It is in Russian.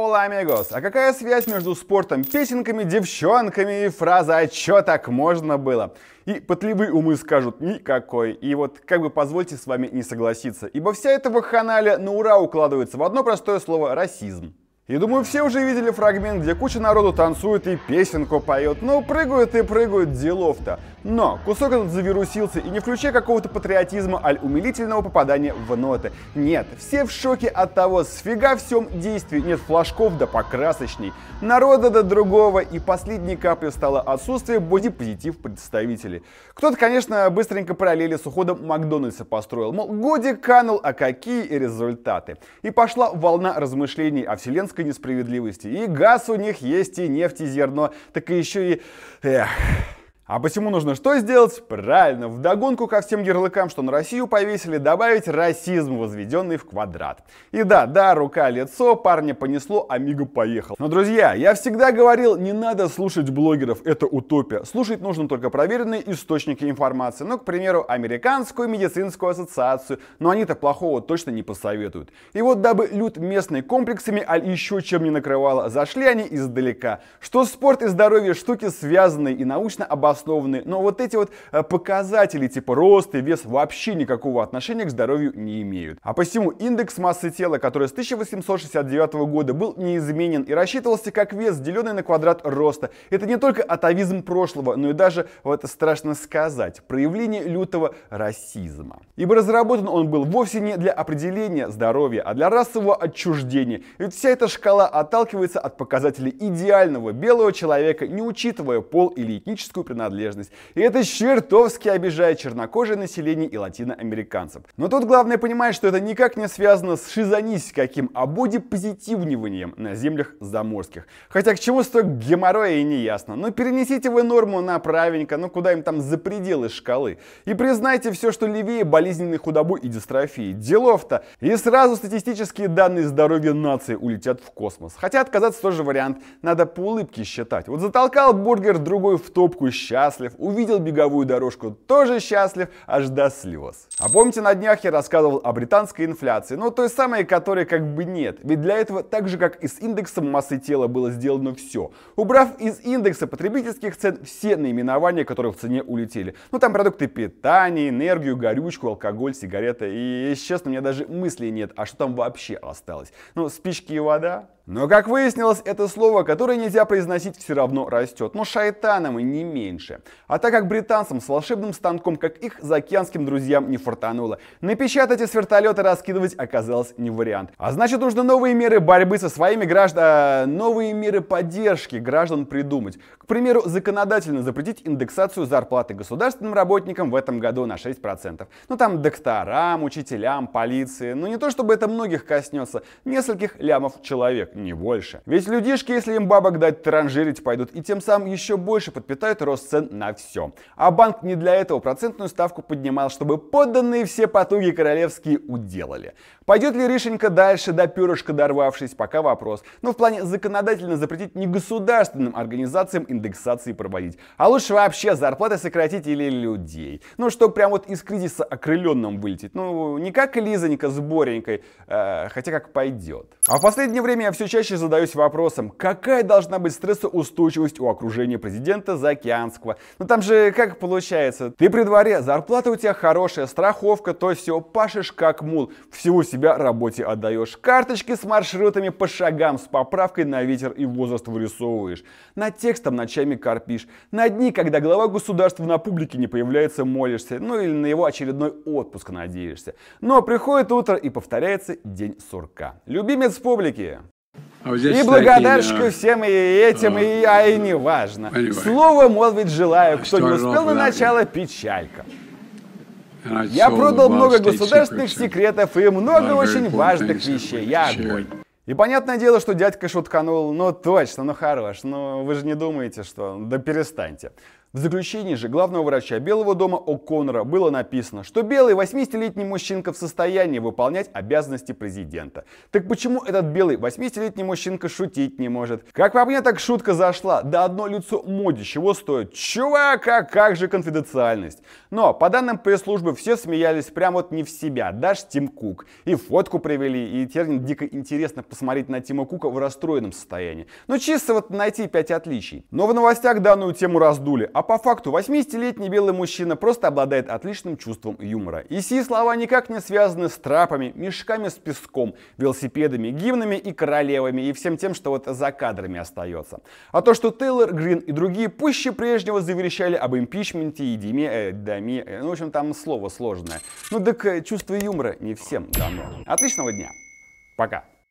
Hola, amigos! А какая связь между спортом, песенками, девчонками и фраза «А чё так можно было?» И пытливые умы скажут «никакой». И вот как бы позвольте с вами не согласиться, ибо вся эта вахханалия на ура укладывается в одно простое слово «расизм». И думаю, все уже видели фрагмент, где куча народу танцует и песенку поет. Ну, прыгают и прыгают, делов-то. Но кусок этот завирусился, и не включая какого-то патриотизма, аль умилительного попадания в ноты. Нет, все в шоке от того, сфига всем действий, нет флажков да покрасочней. Народа до другого, и последней каплей стало отсутствие бодипозитив представителей. Кто-то, конечно, быстренько параллели с уходом Макдональдса построил, мол, годик канул, а какие результаты. И пошла волна размышлений о вселенском жесткой несправедливости. И газ у них есть, и нефть, и зерно. Так и еще и... Эх... А посему нужно что сделать? Правильно, вдогонку ко всем ярлыкам, что на Россию повесили, добавить расизм, возведенный в квадрат. И да, да, рука, лицо, парня понесло, а амиго поехал. Но, друзья, я всегда говорил, не надо слушать блогеров, это утопия. Слушать нужно только проверенные источники информации. Ну, к примеру, Американскую медицинскую ассоциацию. Но они-то плохого точно не посоветуют. И вот дабы люд местные комплексами, а еще чем не накрывало, зашли они издалека. Что спорт и здоровье штуки связанные и научно обоснованные обоснованные, но вот эти вот э, показатели типа рост и вес вообще никакого отношения к здоровью не имеют. А посему индекс массы тела, который с 1869 года был неизменен и рассчитывался как вес, деленный на квадрат роста. Это не только атовизм прошлого, но и даже, вот это страшно сказать, проявление лютого расизма. Ибо разработан он был вовсе не для определения здоровья, а для расового отчуждения. Ведь вся эта шкала отталкивается от показателей идеального белого человека, не учитывая пол или этническую принадлежность принадлежность. И это чертовски обижает чернокожее население и латиноамериканцев. Но тут главное понимать, что это никак не связано с шизонись каким, а бодипозитивниванием на землях заморских. Хотя к чему столько геморроя и не ясно. Но перенесите вы норму на правенько, ну куда им там за пределы шкалы. И признайте все, что левее болезненной худобы и дистрофии. Делов-то. И сразу статистические данные здоровья нации улетят в космос. Хотя отказаться тоже вариант. Надо по улыбке считать. Вот затолкал бургер другой в топку, ща счастлив, увидел беговую дорожку, тоже счастлив, аж до слез. А помните, на днях я рассказывал о британской инфляции, ну той самой, которой как бы нет. Ведь для этого, так же как и с индексом массы тела было сделано все. Убрав из индекса потребительских цен все наименования, которые в цене улетели. Ну там продукты питания, энергию, горючку, алкоголь, сигареты. И, если честно, у меня даже мыслей нет, а что там вообще осталось? Ну, спички и вода? Но, как выяснилось, это слово, которое нельзя произносить, все равно растет. Но шайтаном и не меньше. А так как британцам с волшебным станком, как их заокеанским друзьям, не фортануло, напечатать и с вертолета раскидывать оказалось не вариант. А значит, нужно новые меры борьбы со своими гражданами, новые меры поддержки граждан придумать. К примеру, законодательно запретить индексацию зарплаты государственным работникам в этом году на 6%. Ну там докторам, учителям, полиции. Ну не то, чтобы это многих коснется, нескольких лямов человек не больше. Ведь людишки, если им бабок дать транжирить, пойдут и тем самым еще больше подпитают рост цен на все. А банк не для этого процентную ставку поднимал, чтобы подданные все потуги королевские уделали. Пойдет ли Ришенька дальше, до перышка дорвавшись, пока вопрос. Но ну, в плане законодательно запретить не государственным организациям индексации проводить, а лучше вообще зарплаты сократить или людей. Ну, чтобы прям вот из кризиса окрыленным вылететь. Ну, не как Лизонька с Боренькой, э, хотя как пойдет. А в последнее время я все чаще задаюсь вопросом, какая должна быть стрессоустойчивость у окружения президента Заокеанского? Но ну, там же как получается? Ты при дворе, зарплата у тебя хорошая, страховка, то все, пашешь как мул, всего себя работе отдаешь. Карточки с маршрутами по шагам, с поправкой на ветер и возраст вырисовываешь. на текстом ночами корпишь. На дни, когда глава государства на публике не появляется, молишься. Ну или на его очередной отпуск надеешься. Но приходит утро и повторяется день сурка. Любимец публики! А и благодарочку всем и этим, а. и а и а, не важно. Слово молвить желаю, кто не успел на начало, печалька. Я продал много государственных секретов и много очень важных вещей. Я огонь. И понятное дело, что дядька шутканул, ну точно, ну хорош, но ну, вы же не думаете, что... Да перестаньте. В заключении же главного врача Белого дома О'Коннора было написано, что белый 80-летний мужчинка в состоянии выполнять обязанности президента. Так почему этот белый 80-летний мужчинка шутить не может? Как по мне, так шутка зашла. Да одно лицо моди, чего стоит? Чувака, как же конфиденциальность? Но, по данным пресс-службы, все смеялись прям вот не в себя, даже Тим Кук. И фотку привели, и термин дико интересно посмотреть на Тима Кука в расстроенном состоянии. Ну чисто вот найти 5 отличий. Но в новостях данную тему раздули, а по факту 80-летний белый мужчина просто обладает отличным чувством юмора. И сии слова никак не связаны с трапами, мешками с песком, велосипедами, гимнами и королевами и всем тем, что вот за кадрами остается. А то, что Тейлор Грин и другие пуще прежнего заверещали об импичменте и Диме, э, Даме, э, ну в общем там слово сложное. Ну так э, чувство юмора не всем дано. Отличного дня. Пока.